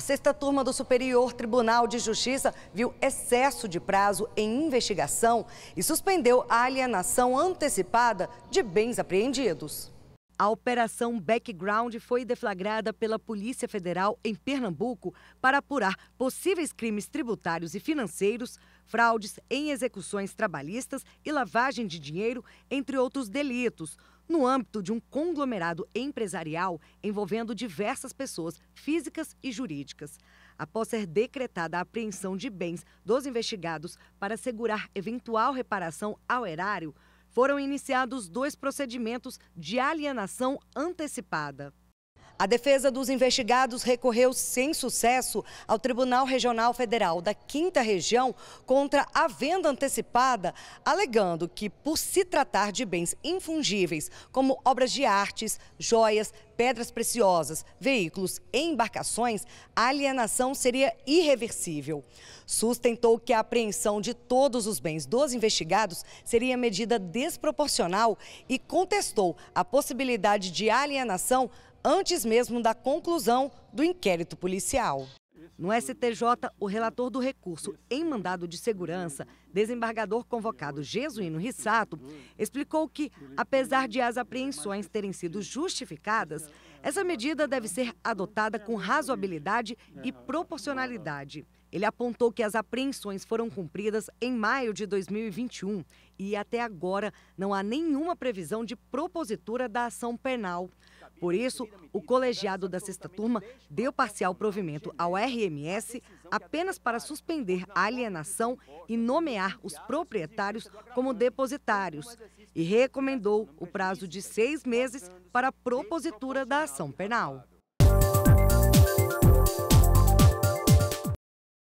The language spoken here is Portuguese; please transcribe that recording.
A sexta turma do Superior Tribunal de Justiça viu excesso de prazo em investigação e suspendeu a alienação antecipada de bens apreendidos. A operação Background foi deflagrada pela Polícia Federal em Pernambuco para apurar possíveis crimes tributários e financeiros, fraudes em execuções trabalhistas e lavagem de dinheiro, entre outros delitos no âmbito de um conglomerado empresarial envolvendo diversas pessoas físicas e jurídicas. Após ser decretada a apreensão de bens dos investigados para assegurar eventual reparação ao erário, foram iniciados dois procedimentos de alienação antecipada. A defesa dos investigados recorreu sem sucesso ao Tribunal Regional Federal da Quinta Região contra a venda antecipada, alegando que, por se tratar de bens infungíveis, como obras de artes, joias, pedras preciosas, veículos e embarcações, a alienação seria irreversível. Sustentou que a apreensão de todos os bens dos investigados seria medida desproporcional e contestou a possibilidade de alienação antes mesmo da conclusão do inquérito policial. No STJ, o relator do recurso em mandado de segurança, desembargador convocado Jesuíno Rissato, explicou que, apesar de as apreensões terem sido justificadas, essa medida deve ser adotada com razoabilidade e proporcionalidade. Ele apontou que as apreensões foram cumpridas em maio de 2021 e até agora não há nenhuma previsão de propositura da ação penal. Por isso, o colegiado da sexta turma deu parcial provimento ao RMS apenas para suspender a alienação e nomear os proprietários como depositários e recomendou o prazo de seis meses para a propositura da ação penal.